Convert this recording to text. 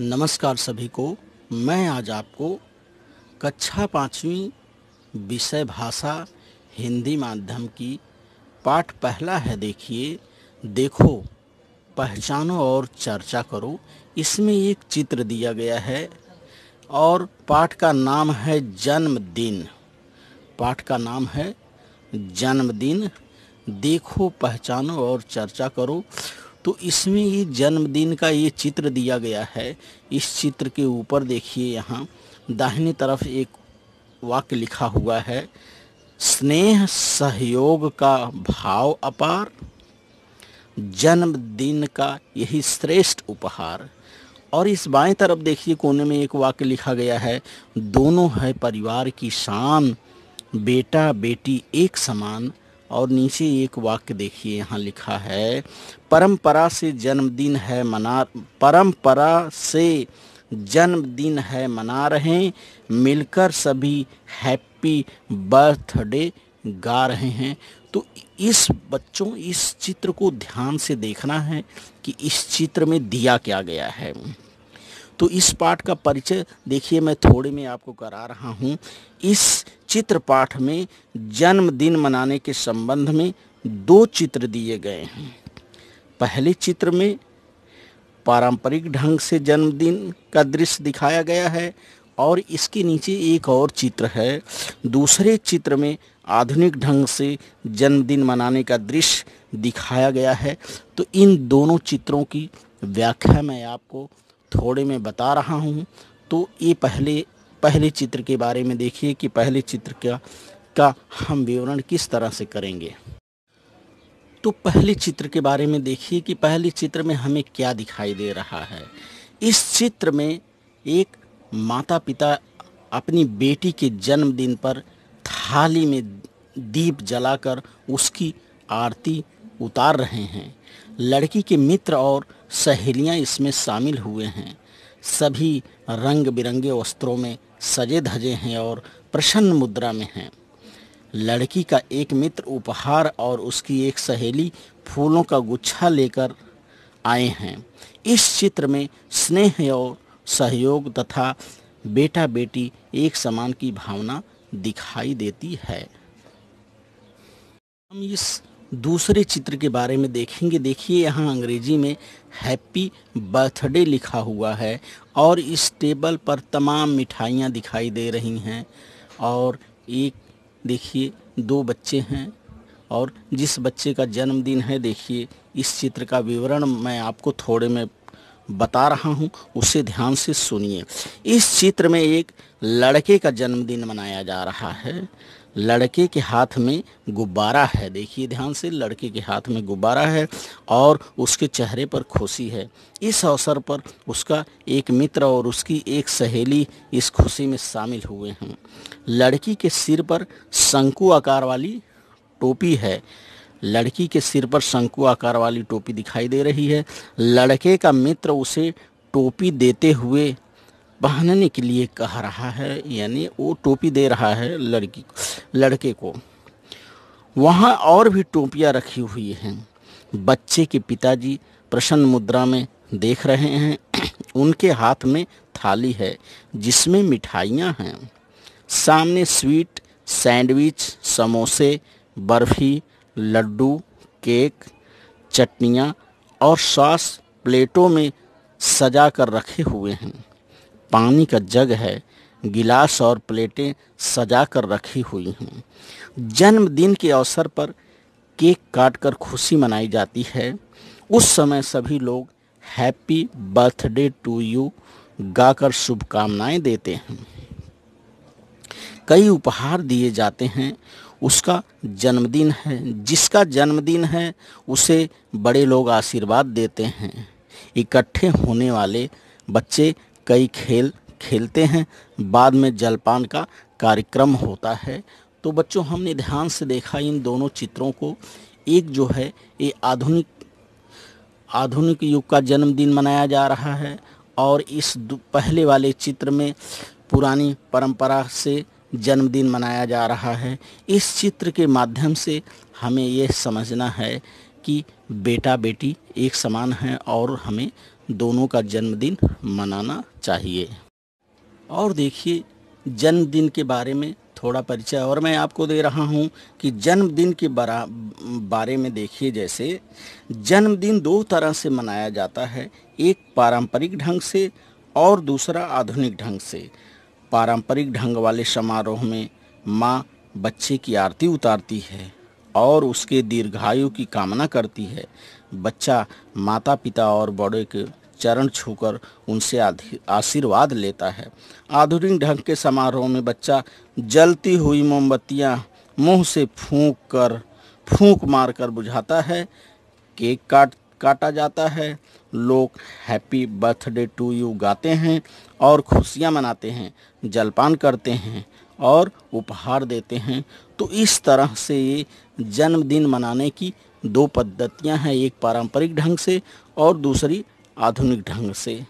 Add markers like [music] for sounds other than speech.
नमस्कार सभी को मैं आज आपको कक्षा पाँचवीं विषय भाषा हिंदी माध्यम की पाठ पहला है देखिए देखो पहचानो और चर्चा करो इसमें एक चित्र दिया गया है और पाठ का नाम है जन्मदिन पाठ का नाम है जन्मदिन देखो पहचानो और चर्चा करो तो इसमें ये जन्मदिन का ये चित्र दिया गया है इस चित्र के ऊपर देखिए यहाँ दाहिनी तरफ एक वाक्य लिखा हुआ है स्नेह सहयोग का भाव अपार जन्मदिन का यही श्रेष्ठ उपहार और इस बाएं तरफ देखिए कोने में एक वाक्य लिखा गया है दोनों है परिवार की शान बेटा बेटी एक समान और नीचे एक वाक्य देखिए यहाँ लिखा है परंपरा से जन्मदिन है मना परंपरा से जन्मदिन है मना रहे मिलकर सभी हैप्पी बर्थडे गा रहे हैं तो इस बच्चों इस चित्र को ध्यान से देखना है कि इस चित्र में दिया क्या गया है तो इस पाठ का परिचय देखिए मैं थोड़े में आपको करा रहा हूँ इस चित्र पाठ में जन्मदिन मनाने के संबंध में दो चित्र दिए गए हैं पहले चित्र में पारंपरिक ढंग से जन्मदिन का दृश्य दिखाया गया है और इसके नीचे एक और चित्र है दूसरे चित्र में आधुनिक ढंग से जन्मदिन मनाने का दृश्य दिखाया गया है तो इन दोनों चित्रों की व्याख्या मैं आपको थोड़े में बता रहा हूँ तो ये पहले पहले चित्र के बारे में देखिए कि पहले चित्र का का हम विवरण किस तरह से करेंगे तो पहले चित्र के बारे में देखिए कि पहले चित्र में हमें क्या दिखाई दे रहा है इस चित्र में एक माता पिता अपनी बेटी के जन्मदिन पर थाली में दीप जलाकर उसकी आरती उतार रहे हैं लड़की के मित्र और सहेलियां इसमें शामिल हुए हैं सभी रंग बिरंगे वस्त्रों में सजे धजे हैं और प्रसन्न मुद्रा में हैं लड़की का एक मित्र उपहार और उसकी एक सहेली फूलों का गुच्छा लेकर आए हैं इस चित्र में स्नेह और सहयोग तथा बेटा बेटी एक समान की भावना दिखाई देती है हम इस दूसरे चित्र के बारे में देखेंगे देखिए यहाँ अंग्रेजी में हैप्पी बर्थडे लिखा हुआ है और इस टेबल पर तमाम मिठाइयाँ दिखाई दे रही हैं और एक देखिए दो बच्चे हैं और जिस बच्चे का जन्मदिन है देखिए इस चित्र का विवरण मैं आपको थोड़े में बता रहा हूं उसे ध्यान से सुनिए इस चित्र में एक लड़के का जन्मदिन मनाया जा रहा है लड़के के हाथ में गुब्बारा है देखिए ध्यान से लड़के के हाथ में गुब्बारा है और उसके चेहरे पर खुशी है इस अवसर पर उसका एक मित्र और उसकी एक सहेली इस खुशी में शामिल हुए हैं लड़की के सिर पर शंकु आकार वाली टोपी है लड़की के सिर पर शंकु आकार वाली टोपी दिखाई दे रही है लड़के का मित्र उसे टोपी देते हुए पहनने के लिए कह रहा है यानी वो टोपी दे रहा है लड़की लड़के को वहाँ और भी टोपियाँ रखी हुई हैं बच्चे के पिताजी प्रसन्न मुद्रा में देख रहे हैं [clears throat] उनके हाथ में थाली है जिसमें मिठाइयाँ हैं सामने स्वीट सैंडविच समोसे बर्फी लड्डू केक चटनियाँ और सॉस प्लेटों में सजा कर रखे हुए हैं पानी का जग है गिलास और प्लेटें सजा कर रखी हुई हैं जन्मदिन के अवसर पर केक काट कर खुशी मनाई जाती है उस समय सभी लोग हैप्पी बर्थडे टू यू गाकर शुभकामनाएं देते हैं कई उपहार दिए जाते हैं उसका जन्मदिन है जिसका जन्मदिन है उसे बड़े लोग आशीर्वाद देते हैं इकट्ठे होने वाले बच्चे कई खेल खेलते हैं बाद में जलपान का कार्यक्रम होता है तो बच्चों हमने ध्यान से देखा इन दोनों चित्रों को एक जो है ये आधुनिक आधुनिक युग का जन्मदिन मनाया जा रहा है और इस पहले वाले चित्र में पुरानी परंपरा से जन्मदिन मनाया जा रहा है इस चित्र के माध्यम से हमें यह समझना है कि बेटा बेटी एक समान हैं और हमें दोनों का जन्मदिन मनाना चाहिए और देखिए जन्मदिन के बारे में थोड़ा परिचय और मैं आपको दे रहा हूँ कि जन्मदिन के बरा बारे में देखिए जैसे जन्मदिन दो तरह से मनाया जाता है एक पारंपरिक ढंग से और दूसरा आधुनिक ढंग से पारंपरिक ढंग वाले समारोह में माँ बच्चे की आरती उतारती है और उसके दीर्घायु की कामना करती है बच्चा माता पिता और बड़े के चरण छूकर उनसे आशीर्वाद लेता है आधुनिक ढंग के समारोह में बच्चा जलती हुई मोमबत्तियाँ मुंह से फूंक कर फूंक मार कर बुझाता है केक काट काटा जाता है लोग हैप्पी बर्थडे टू यू गाते हैं और खुशियाँ मनाते हैं जलपान करते हैं और उपहार देते हैं तो इस तरह से ये जन्मदिन मनाने की दो पद्धतियाँ हैं एक पारंपरिक ढंग से और दूसरी आधुनिक ढंग से